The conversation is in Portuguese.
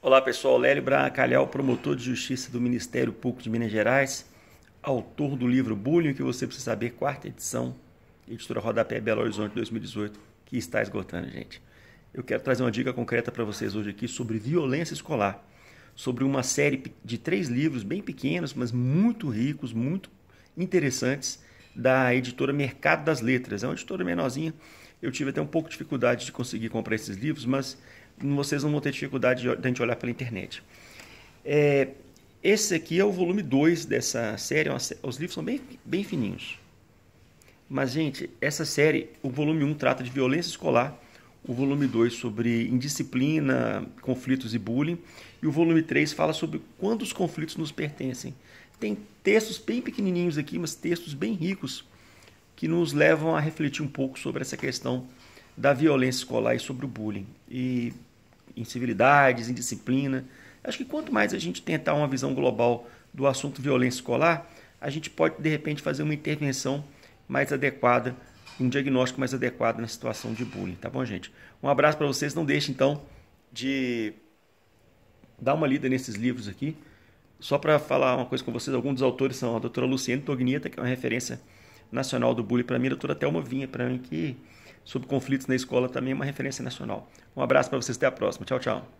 Olá pessoal, Lélio Brancalhau, promotor de justiça do Ministério Público de Minas Gerais, autor do livro Bullying que você precisa saber, quarta edição, editora Rodapé Belo Horizonte 2018, que está esgotando, gente. Eu quero trazer uma dica concreta para vocês hoje aqui sobre violência escolar, sobre uma série de três livros bem pequenos, mas muito ricos, muito interessantes, da editora Mercado das Letras. É uma editora menorzinha. Eu tive até um pouco de dificuldade de conseguir comprar esses livros, mas vocês não vão ter dificuldade de, a gente olhar pela internet. É, esse aqui é o volume 2 dessa série. É os livros são bem, bem fininhos. Mas, gente, essa série, o volume 1 um trata de violência escolar, o volume 2 sobre indisciplina, conflitos e bullying, e o volume 3 fala sobre quando os conflitos nos pertencem. Tem textos bem pequenininhos aqui, mas textos bem ricos que nos levam a refletir um pouco sobre essa questão da violência escolar e sobre o bullying e incivilidades, indisciplina. Acho que quanto mais a gente tentar uma visão global do assunto violência escolar, a gente pode de repente fazer uma intervenção mais adequada, um diagnóstico mais adequado na situação de bullying, tá bom, gente? Um abraço para vocês, não deixe então de dar uma lida nesses livros aqui. Só para falar uma coisa com vocês, alguns dos autores são a doutora Luciene Tognita, que é uma referência nacional do bullying para mim, a doutora Thelma Vinha, para mim, que sobre conflitos na escola também é uma referência nacional. Um abraço para vocês, até a próxima. Tchau, tchau.